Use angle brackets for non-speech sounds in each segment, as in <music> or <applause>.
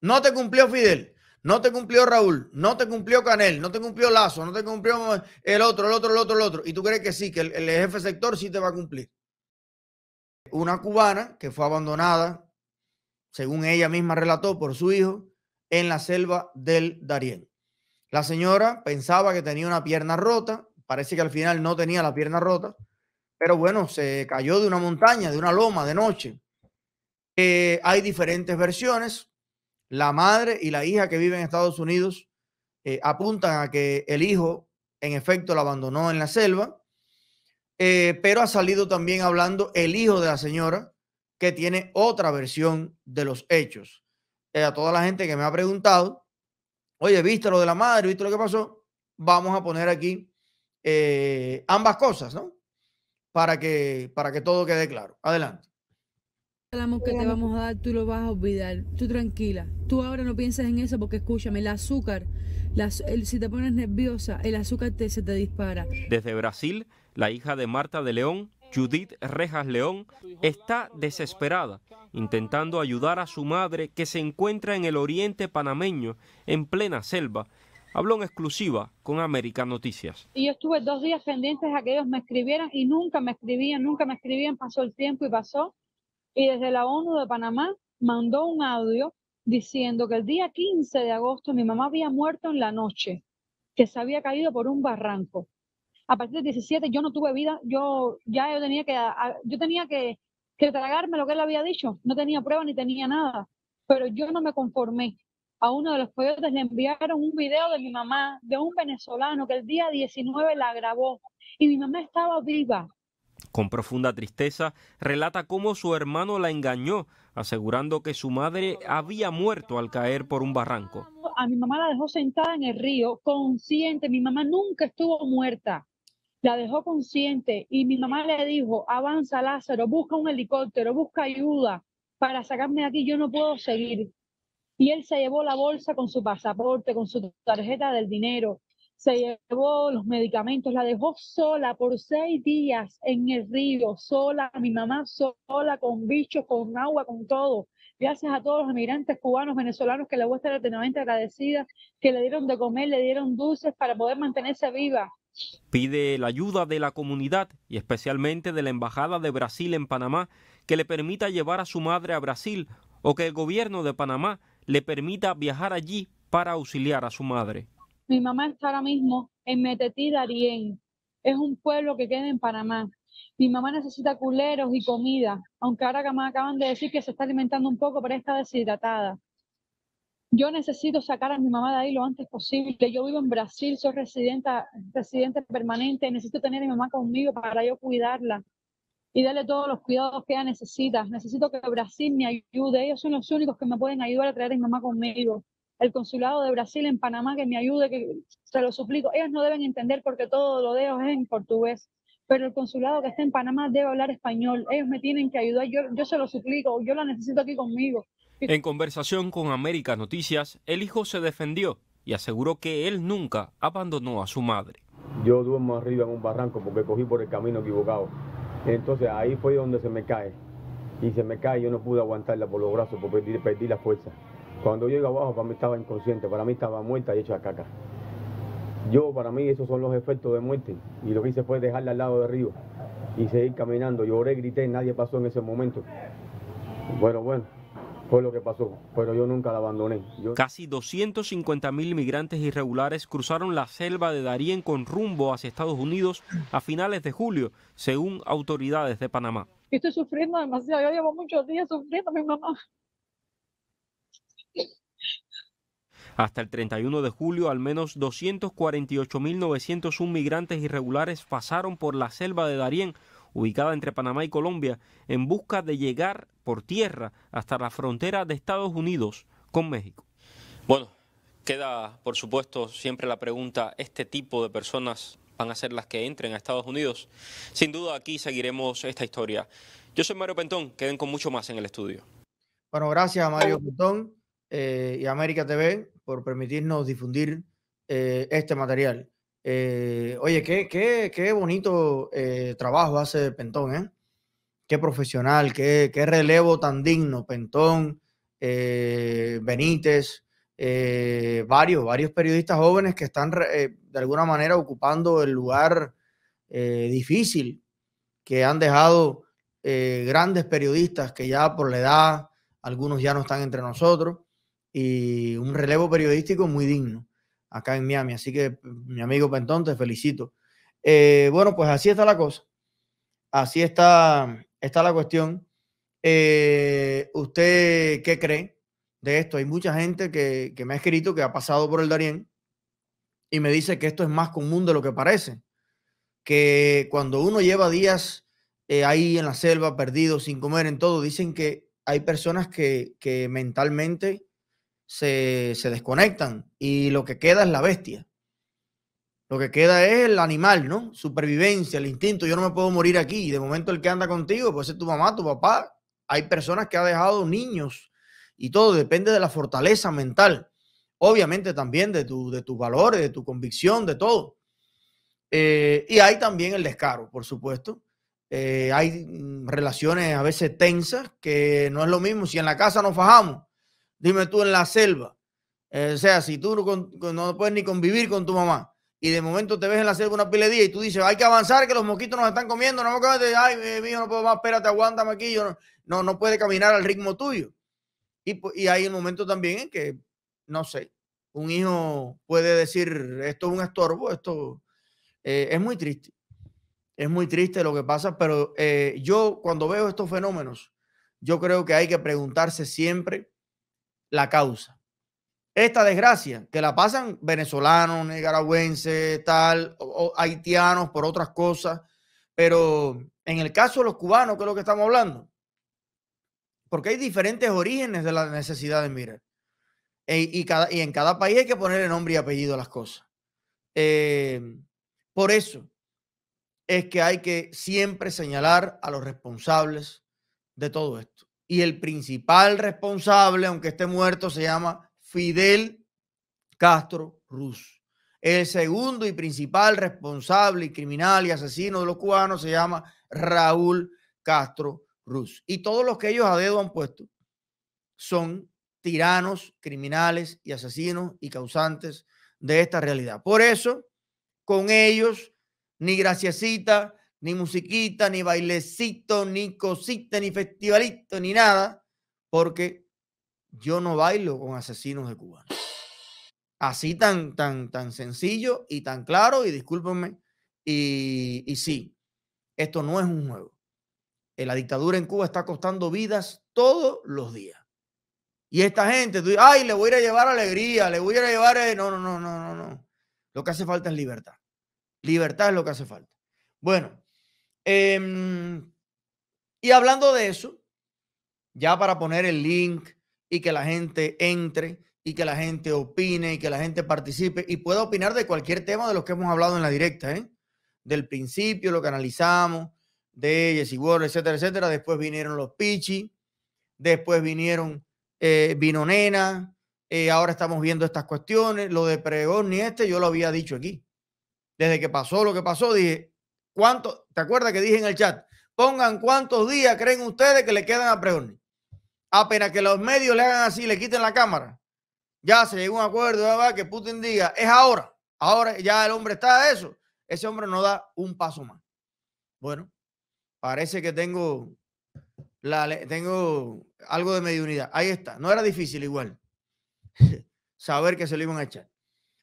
No te cumplió Fidel, no te cumplió Raúl, no te cumplió Canel, no te cumplió Lazo, no te cumplió el otro, el otro, el otro, el otro. Y tú crees que sí, que el, jefe sector sí te va a cumplir. Una cubana que fue abandonada, según ella misma relató, por su hijo en la selva del Darién. La señora pensaba que tenía una pierna rota, parece que al final no tenía la pierna rota, pero bueno, se cayó de una montaña, de una loma de noche. Eh, hay diferentes versiones la madre y la hija que viven en Estados Unidos eh, apuntan a que el hijo, en efecto, la abandonó en la selva, eh, pero ha salido también hablando el hijo de la señora, que tiene otra versión de los hechos. Eh, a toda la gente que me ha preguntado, oye, ¿viste lo de la madre? ¿Viste lo que pasó? Vamos a poner aquí ambas cosas, ¿no? Para que, para que todo quede claro. Adelante amor que te vamos a dar, tú lo vas a olvidar. Tú tranquila. Tú ahora no pienses en eso porque escúchame, el azúcar, si te pones nerviosa, el azúcar te, se te dispara. Desde Brasil, la hija de Marta de León, Judith Rejas León, está desesperada, intentando ayudar a su madre que se encuentra en el oriente panameño, en plena selva, Habló en exclusiva con América Noticias. Y yo estuve dos días pendientes a que ellos me escribieran y nunca me escribían, nunca me escribían, pasó el tiempo y pasó y desde la ONU de Panamá mandó un audio diciendo que el día 15 de agosto mi mamá había muerto en la noche, que se había caído por un barranco. A partir del 17 yo no tuve vida, yo ya yo tenía que ah, yo tenía que, tragarme lo que él había dicho, no tenía prueba ni tenía nada, pero yo no me conformé. A uno de los coyotes le enviaron un video de mi mamá, de un venezolano que el día 19 la grabó y mi mamá estaba viva, con profunda tristeza, relata cómo su hermano la engañó, asegurando que su madre había muerto al caer por un barranco. A mi mamá la dejó sentada en el río, consciente, mi mamá nunca estuvo muerta, la dejó consciente y mi mamá le dijo, avanza Lázaro, busca un helicóptero, busca ayuda para sacarme de aquí, yo no puedo seguir. Y él se llevó la bolsa con su pasaporte, con su tarjeta del dinero, se llevó los medicamentos, la dejó sola por seis días en el río, sola, mi mamá sola, con bichos, con agua, con todo. Gracias a todos los emigrantes cubanos, venezolanos, que le voy a estar eternamente agradecida, que le dieron de comer, le dieron dulces para poder mantenerse viva. Pide la ayuda de la comunidad y especialmente de la Embajada de Brasil en Panamá, que le permita llevar a su madre a Brasil o que el gobierno de Panamá le permita viajar allí para auxiliar a su madre. Mi mamá está ahora mismo en Metetí, Darién. Es un pueblo que queda en Panamá. Mi mamá necesita culeros y comida, aunque ahora me acaban de decir que se está alimentando un poco, pero está deshidratada. Yo necesito sacar a mi mamá de ahí lo antes posible. Yo vivo en Brasil, soy residenta, residente permanente, necesito tener a mi mamá conmigo para yo cuidarla y darle todos los cuidados que ella necesita. Necesito que Brasil me ayude. Ellos son los únicos que me pueden ayudar a traer a mi mamá conmigo el consulado de Brasil en Panamá que me ayude, que se lo suplico. Ellos no deben entender porque todo lo de ellos es en portugués, pero el consulado que está en Panamá debe hablar español. Ellos me tienen que ayudar, yo, yo se lo suplico, yo la necesito aquí conmigo. En conversación con América Noticias, el hijo se defendió y aseguró que él nunca abandonó a su madre. Yo duermo arriba en un barranco porque cogí por el camino equivocado. Entonces ahí fue donde se me cae. Y se me cae, yo no pude aguantarla por los brazos porque perdí, perdí la fuerza. Cuando yo abajo, para mí estaba inconsciente, para mí estaba muerta y hecha caca. Yo, para mí, esos son los efectos de muerte. Y lo que hice fue dejarla al lado del río y seguir caminando. Lloré, grité, nadie pasó en ese momento. Bueno, bueno, fue lo que pasó, pero yo nunca la abandoné. Casi 250 mil migrantes irregulares cruzaron la selva de Darien con rumbo hacia Estados Unidos a finales de julio, según autoridades de Panamá. Estoy sufriendo demasiado, yo llevo muchos días sufriendo, mi mamá. Hasta el 31 de julio, al menos 248.901 migrantes irregulares pasaron por la selva de Darién, ubicada entre Panamá y Colombia, en busca de llegar por tierra hasta la frontera de Estados Unidos con México. Bueno, queda, por supuesto, siempre la pregunta, ¿este tipo de personas van a ser las que entren a Estados Unidos? Sin duda aquí seguiremos esta historia. Yo soy Mario Pentón, queden con mucho más en el estudio. Bueno, gracias Mario Pentón eh, y América TV por permitirnos difundir eh, este material. Eh, oye, qué, qué, bonito eh, trabajo hace Pentón, ¿eh? Qué profesional, qué, qué relevo tan digno, Pentón, Benítez, varios, varios periodistas jóvenes que están de alguna manera ocupando el lugar difícil que han dejado grandes periodistas que ya por la edad, algunos ya no están entre nosotros, y un relevo periodístico muy digno acá en Miami. Así que, mm, mi amigo Pentón, pues, te felicito. Eh, bueno, pues así está la cosa. Así está, está la cuestión. Eh, ¿Usted qué cree de esto? Hay mucha gente que, me ha escrito que ha pasado por el Darién y me dice que esto es más común de lo que parece. Que cuando uno lleva días eh, ahí en la selva, perdido, sin comer, en todo, dicen que hay personas que, que mentalmente se, se desconectan y lo que queda es la bestia. Lo que queda es el animal, ¿no? Supervivencia, el instinto. Yo no me puedo morir aquí. Y de momento el que anda contigo puede ser tu mamá, tu papá. Hay personas que ha dejado niños y todo depende de la fortaleza mental. Obviamente también de, tu, de tus valores, de tu convicción, de todo. Eh, y hay también el descaro, por supuesto. Eh, hay mm, relaciones a veces tensas que no es lo mismo. Si en la casa nos fajamos, dime tú en la selva. Eh, o sea, si tú no, no, puedes ni convivir con tu mamá y de momento te ves en la selva una piledía y tú dices, hay que avanzar, que los mosquitos nos están comiendo, no me acabas ay, mi hijo, no puedo más, espérate, aguántame aquí, no, no, puede caminar al ritmo tuyo. Y, hay un momento también en que, no sé, un hijo puede decir, esto es un estorbo, esto eh, es muy triste. Es muy triste lo que pasa, pero eh, yo cuando veo estos fenómenos, yo creo que hay que preguntarse siempre la causa. Esta desgracia que la pasan venezolanos, nicaragüenses, tal, o, haitianos por otras cosas, pero en el caso de los cubanos, que es lo que estamos hablando, porque hay diferentes orígenes de la necesidad de mirar. E, y, cada, y, en cada país hay que poner el nombre y apellido a las cosas. Eh, por eso es que hay que siempre señalar a los responsables de todo esto y el principal responsable, aunque esté muerto, se llama Fidel Castro Ruz. El segundo y principal responsable y criminal y asesino de los cubanos se llama Raúl Castro Ruz. Y todos los que ellos a dedo han puesto son tiranos, criminales y asesinos y causantes de esta realidad. Por eso, con ellos, ni graciasita, ni musiquita, ni bailecito, ni cosita, ni festivalito, ni nada, porque yo no bailo con asesinos de Cuba. Así tan, tan, tan sencillo y tan claro, y discúlpenme, y, sí, esto no es un juego. Eh, la dictadura en Cuba está costando vidas todos los días. Y esta gente, tú, ay, le voy a ir a llevar alegría, le voy a ir a llevar... Eh", no, no, no, no, no, no. Lo que hace falta es libertad. Libertad es lo que hace falta. Bueno, Em, y hablando de eso, ya para poner el link y que la gente entre y que la gente opine y que la gente participe y pueda opinar de cualquier tema de los que hemos hablado en la directa, ¿eh? del principio, lo que analizamos, de Jesse Ward, etcétera, etcétera. Después vinieron los Pichi, después vinieron eh, Vino Nena, eh, ahora estamos viendo estas cuestiones. Lo de Pregón ni este, yo lo había dicho aquí. Desde que pasó lo que pasó, dije, ¿Cuánto? ¿Te acuerdas que dije en el chat? Pongan cuántos días creen ustedes que le quedan a Preoni. Apenas que los medios le hagan así, le quiten la cámara. Ya se llegó a un acuerdo, va, que Putin diga, es ahora. Ahora ya el hombre está a eso. Ese hombre no da un paso más. Bueno, parece que tengo, la, tengo algo de mediunidad. Ahí está. No era difícil igual <laughs> saber que se lo iban a echar.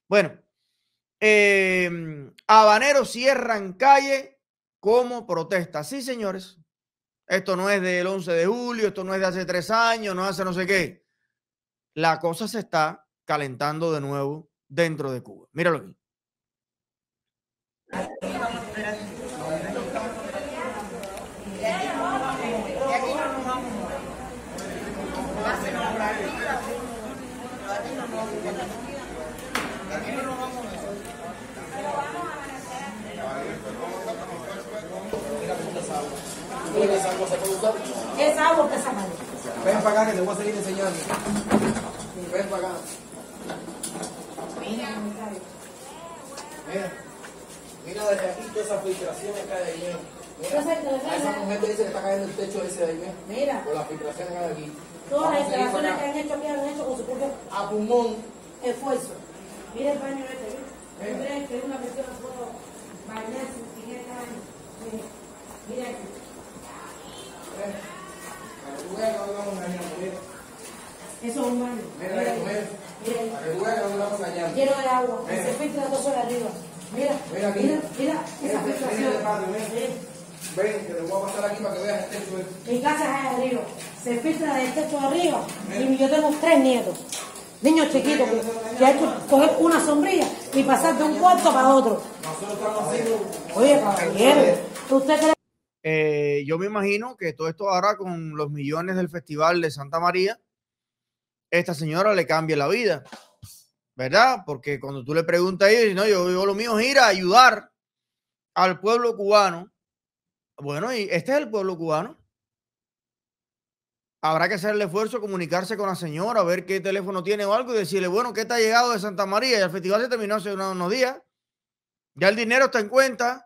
Bueno, eh, em, habaneros cierran calle como protesta. Sí, señores. Esto no es del 11 de julio, esto no es de hace tres años, no hace no sé qué. La cosa se está calentando de nuevo dentro de Cuba. Míralo aquí. es esa cosa Es agua que esa Ven para acá que te voy a seguir enseñando. Ven para acá. Mira. Mira. Mira desde aquí todas esas filtraciones que hay ahí. Mira, a esa mujer que dice que está cayendo el techo ese de ahí, Mira. Por las filtraciones que hay aquí. Todas las instalaciones que han hecho aquí han hecho con su propio a pulmón esfuerzo. Mira el baño de este, Mira el que una persona puede bañarse sin 500 años? mira aquí. Eso es un Mira, mira, mira. Para que tú veas que no Lleno de agua. Se filtra todo horas arriba. Mira. Mira aquí. Mira, mira esa filtración. Ven, que te voy a pasar aquí para que veas el techo. Mi casa es allá arriba. Se filtra del techo arriba. Y yo tengo tres nietos. Niños chiquitos que, que coger una sombrilla y pasar de un cuarto para otro. Nosotros estamos haciendo. Oye, caballero, ¿usted eh, yo me imagino que todo esto ahora con los millones del Festival de Santa María, esta señora le cambia la vida, ¿verdad? Porque cuando tú le preguntas a no, yo, digo lo mío es ir a ayudar al pueblo cubano. Bueno, y este es el pueblo cubano. Habrá que hacer el esfuerzo, comunicarse con la señora, ver qué teléfono tiene o algo y decirle, bueno, ¿qué está llegado de Santa María? Y el festival se terminó hace unos días. Ya el dinero está en cuenta.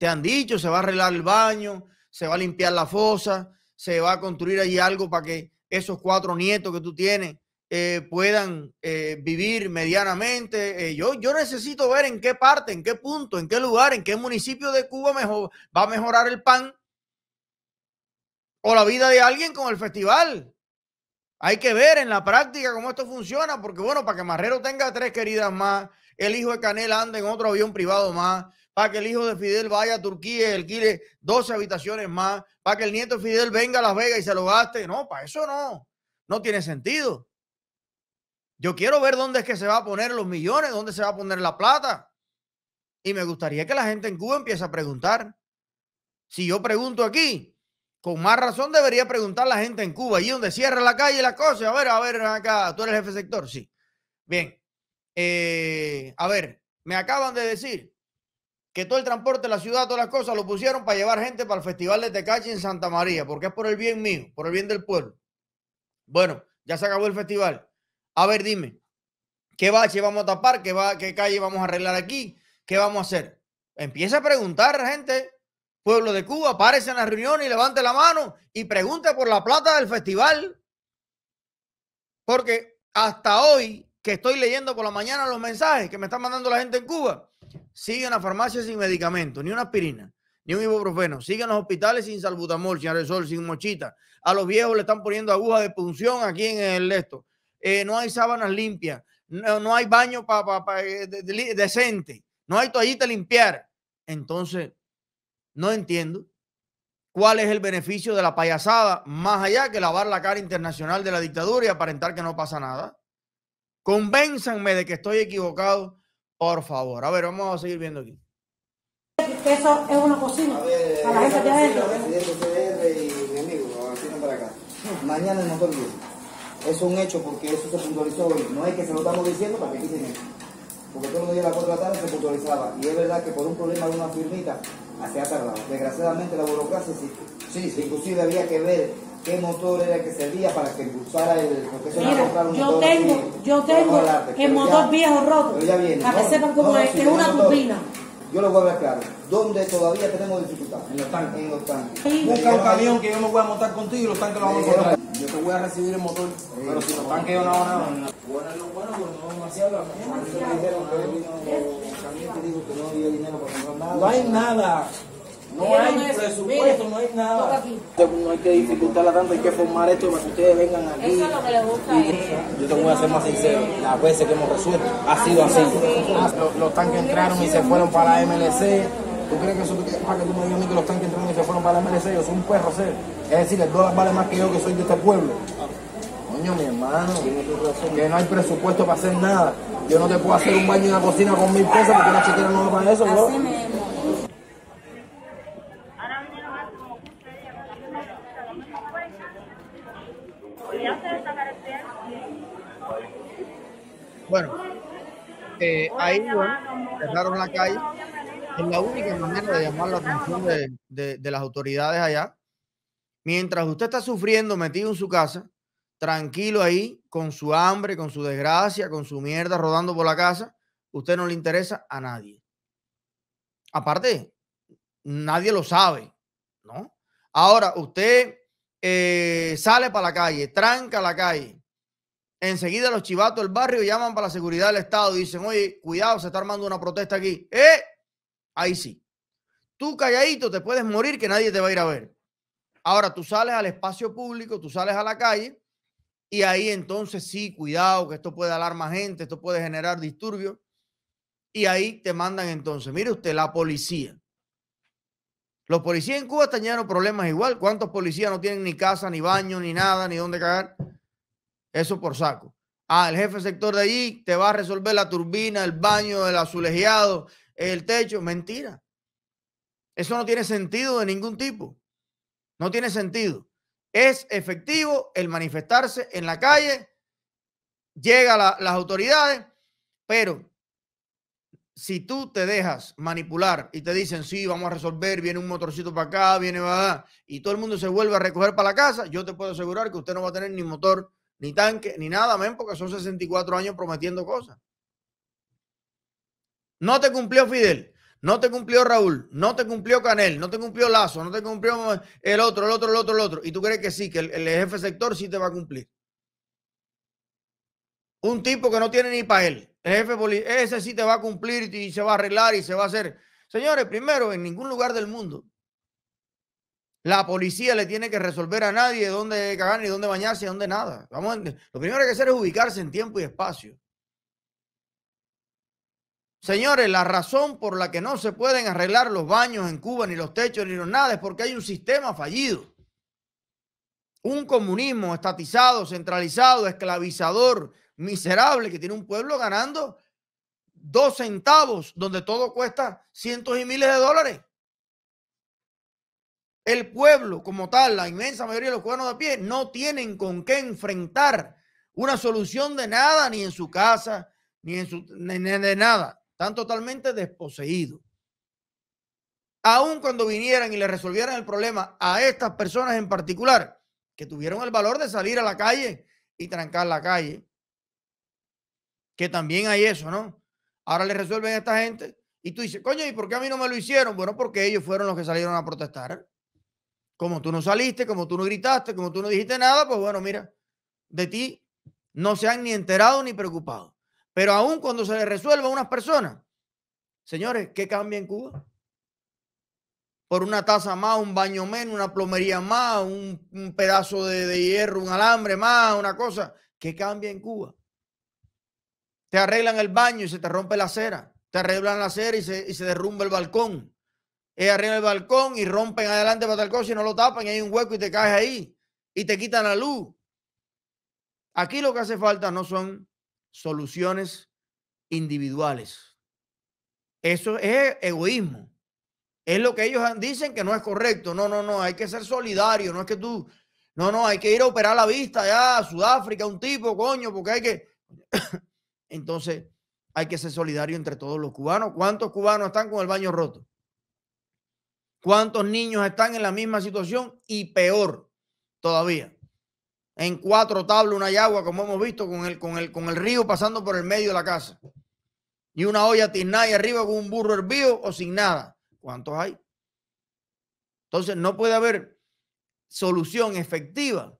Te han dicho, se va a arreglar el baño, se va a limpiar la fosa, se va a construir allí algo para que esos cuatro nietos que tú tienes eh, puedan eh, vivir medianamente. Eh, yo, necesito ver en qué parte, en qué punto, en qué lugar, en qué municipio de Cuba mejor, va a mejorar el pan o la vida de alguien con el festival. Hay que ver en la práctica cómo esto funciona, porque bueno, para que Marrero tenga tres queridas más, el hijo de Canel anda en otro avión privado más, para que el hijo de Fidel vaya a Turquía y alquile 12 habitaciones más, para que el nieto de Fidel venga a Las Vegas y se lo gaste. No, para eso no. No tiene sentido. Yo quiero ver dónde es que se va a poner los millones, dónde se va a poner la plata. Y me gustaría que la gente en Cuba empiece a preguntar. Si yo pregunto aquí, con más razón debería preguntar la gente en Cuba, allí donde cierra la calle y las cosas. A ver, a ver, acá, tú eres jefe sector, sí. Bien. Eh, a ver, me acaban de decir que todo el transporte, la ciudad, todas las cosas, lo pusieron para llevar gente para el Festival de Tecachi en Santa María, porque es por el bien mío, por el bien del pueblo. Bueno, ya se acabó el festival. A ver, dime, ¿qué bache vamos a tapar? ¿Qué, va, calle vamos a arreglar aquí? ¿Qué vamos a hacer? Empieza a preguntar, gente. Pueblo de Cuba, párese en la reunión y levante la mano y pregunte por la plata del festival. Porque hasta hoy, que estoy leyendo por la mañana los mensajes que me están mandando la gente en Cuba, sigue en la farmacia sin medicamento, ni una aspirina, ni un ibuprofeno. Siguen los hospitales sin salbutamol, sin aerosol, sin mochita. A los viejos le están poniendo agujas de punción aquí en el esto. Eh, no hay sábanas limpias. No, hay baño eh, decente. No hay toallita limpiar. Entonces, no entiendo cuál es el beneficio de la payasada, más allá que lavar la cara internacional de la dictadura y aparentar que no pasa nada. Convénzanme de que estoy equivocado por favor. A ver, vamos a seguir viendo aquí. Eso es una cocina. A ver, la gente de Presidente ¿eh? y mi amigo, para acá. Mañana no te olvides. Es un hecho porque eso se puntualizó hoy. No es que se lo estamos diciendo para que quiten eso. Porque todos los días a las 4 de la tarde se puntualizaba. Y es verdad que por un problema de una firmita se ha tardado. Desgraciadamente la burocracia sí, Sí, sí. Inclusive había que ver qué motor era el que servía para que impulsara el proceso Mira, yo tengo, yo tengo el motor viejo roto. ya viene. Para que sepan cómo es, que es una turbina. Yo lo voy a ver claro. ¿Dónde todavía tenemos dificultad? En los tanques. En los tanques. Busca un camión que yo me voy a montar contigo y los tanques los vamos a montar. Yo te voy a recibir el motor. pero si los tanques yo no hago nada. Bueno, bueno, bueno, que no nada. No hay nada. No hay presupuesto, no hay nada. Este no hay que dificultarla tanto, hay que formar esto para que ustedes vengan aquí. Eso lo que gusta. Eh. Yo te voy a ser más sincero, las veces que hemos resuelto ha sido así. Los, tanques entraron y se fueron para la MLC. ¿Tú crees que eso es para que tú me digas a mí que los tanques entraron y se fueron para la MLC? Yo soy un perro ¿sabes? Es decir, el dólar vale más que yo que soy de este pueblo. Coño, mi hermano, que no hay presupuesto para hacer nada. Yo no te puedo hacer un baño y una cocina con mil pesos porque una chiquera no va para eso, bro. ahí, bueno, cerraron la calle. Es la única manera de llamar la atención de, las autoridades allá. Mientras usted está sufriendo metido en su casa, tranquilo ahí, con su hambre, con su desgracia, con su mierda rodando por la casa, usted no le interesa a nadie. Aparte, nadie lo sabe, ¿no? Ahora, usted eh, sale para la calle, tranca la calle, Enseguida los chivatos del barrio llaman para la seguridad del Estado y dicen, oye, cuidado, se está armando una protesta aquí. ¿Eh? Ahí sí. Tú calladito te puedes morir que nadie te va a ir a ver. Ahora tú sales al espacio público, tú sales a la calle y ahí entonces sí, cuidado, que esto puede alarmar gente, esto puede generar disturbios. Y ahí te mandan entonces, mire usted, la policía. Los policías en Cuba están problemas igual. ¿Cuántos policías no tienen ni casa, ni baño, ni nada, ni dónde cagar? Eso por saco. Ah, el jefe sector de allí te va a resolver la turbina, el baño, el azulejado, el techo. Mentira. Eso no tiene sentido de ningún tipo. No tiene sentido. Es efectivo el manifestarse en la calle, llega las autoridades, pero si tú te dejas manipular y te dicen, sí, vamos a resolver, viene un motorcito para acá, viene, va, y todo el mundo se vuelve a recoger para la casa, yo te puedo asegurar que usted no va a tener ni motor ni tanque, ni nada, men, porque son 64 años prometiendo cosas. No te cumplió Fidel, no te cumplió Raúl, no te cumplió Canel, no te cumplió Lazo, no te cumplió el otro, el otro, el otro, el otro. Y tú crees que sí, que el, jefe sector sí te va a cumplir. Un tipo que no tiene ni para él, el jefe ese sí te va a cumplir y se va a arreglar y se va a hacer. Señores, primero, en ningún lugar del mundo la policía le tiene que resolver a nadie dónde cagar, ni dónde bañarse, dónde nada. Vamos, lo primero que hay que hacer es ubicarse en tiempo y espacio. Señores, la razón por la que no se pueden arreglar los baños en Cuba, ni los techos, ni los nada, es porque hay un sistema fallido. Un comunismo estatizado, centralizado, esclavizador, miserable, que tiene un pueblo ganando dos centavos, donde todo cuesta cientos y miles de dólares el pueblo como tal, la inmensa mayoría de los cubanos de a pie, no tienen con qué enfrentar una solución de nada, ni en su casa, ni en su, ni de nada. Están totalmente desposeídos. Aun cuando vinieran y le resolvieran el problema a estas personas en particular, que tuvieron el valor de salir a la calle y trancar la calle, que también hay eso, ¿no? Ahora le resuelven a esta gente y tú dices, coño, ¿y por qué a mí no me lo hicieron? Bueno, porque ellos fueron los que salieron a protestar. Como tú no saliste, como tú no gritaste, como tú no dijiste nada, pues bueno, mira, de ti no se han ni enterado ni preocupado. Pero aún cuando se le resuelva a unas personas, señores, ¿qué cambia en Cuba? Por una taza más, un baño menos, una plomería más, un, pedazo de, hierro, un alambre más, una cosa. ¿Qué cambia en Cuba? Te arreglan el baño y se te rompe la acera. Te arreglan la acera y se, y se derrumba el balcón. Es arriba del balcón y rompen adelante para tal cosa y no lo tapan hay un hueco y te caes ahí y te quitan la luz. Aquí lo que hace falta no son soluciones individuales. Eso es egoísmo. Es lo que ellos dicen que no es correcto. No, no, no, hay que ser solidario. No es que tú, no, no, hay que ir a operar la vista ya a Sudáfrica, un tipo, coño, porque hay que... <coughs> Entonces, hay que ser solidario entre todos los cubanos. ¿Cuántos cubanos están con el baño roto? ¿Cuántos niños están en la misma situación y peor todavía? En cuatro tablas una agua, como hemos visto, con el, con, con el río pasando por el medio de la casa. Y una olla tiznada y arriba con un burro hervido o sin nada. ¿Cuántos hay? Entonces no puede haber solución efectiva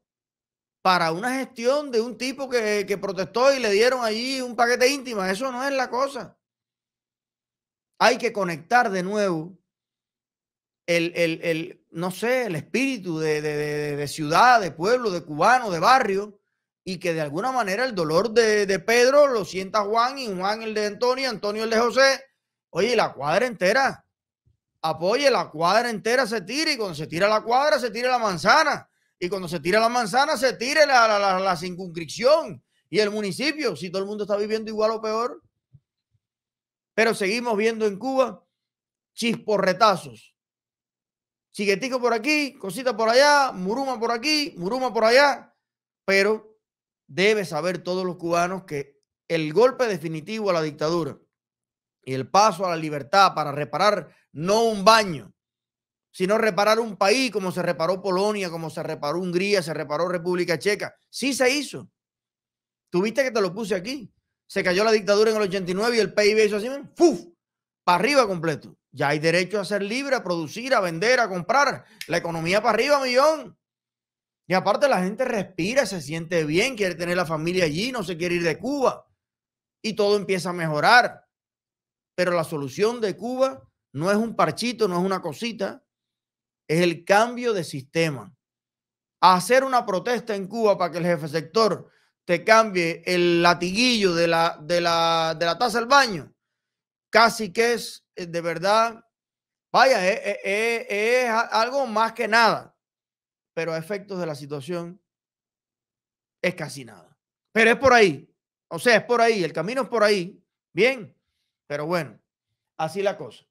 para una gestión de un tipo que, protestó y le dieron allí un paquete íntimo. Eso no es la cosa. Hay que conectar de nuevo el, el, el no sé, el espíritu de, ciudad, de pueblo, de cubano, de barrio, y que de alguna manera el dolor de, Pedro lo sienta Juan y Juan el de Antonio, Antonio el de José. Oye, la cuadra entera, apoye la cuadra entera, se tira y cuando se tira la cuadra, se tira la manzana. Y cuando se tira la manzana, se tira la, la, la circunscripción y el municipio, si todo el mundo está viviendo igual o peor. Pero seguimos viendo en Cuba chisporretazos chiquetico por aquí, cosita por allá, muruma por aquí, muruma por allá, pero debe saber todos los cubanos que el golpe definitivo a la dictadura y el paso a la libertad para reparar no un baño, sino reparar un país como se reparó Polonia, como se reparó Hungría, se reparó República Checa. Sí se hizo. Tuviste que te lo puse aquí. Se cayó la dictadura en el 89 y el PIB hizo así, ¡fuf! Para arriba completo. Ya hay derecho a ser libre, a producir, a vender, a comprar. La economía para arriba, millón. Y aparte la gente respira, se siente bien, quiere tener la familia allí, no se quiere ir de Cuba. Y todo empieza a mejorar. Pero la solución de Cuba no es un parchito, no es una cosita, es el cambio de sistema. Hacer una protesta en Cuba para que el jefe sector te cambie el latiguillo de la, de la, de la taza del baño, casi que es eh, de verdad, vaya, eh, eh, es, algo más que nada, pero a efectos de la situación es casi nada. Pero es por ahí, o sea, es por ahí, el camino es por ahí, bien, pero bueno, así la cosa.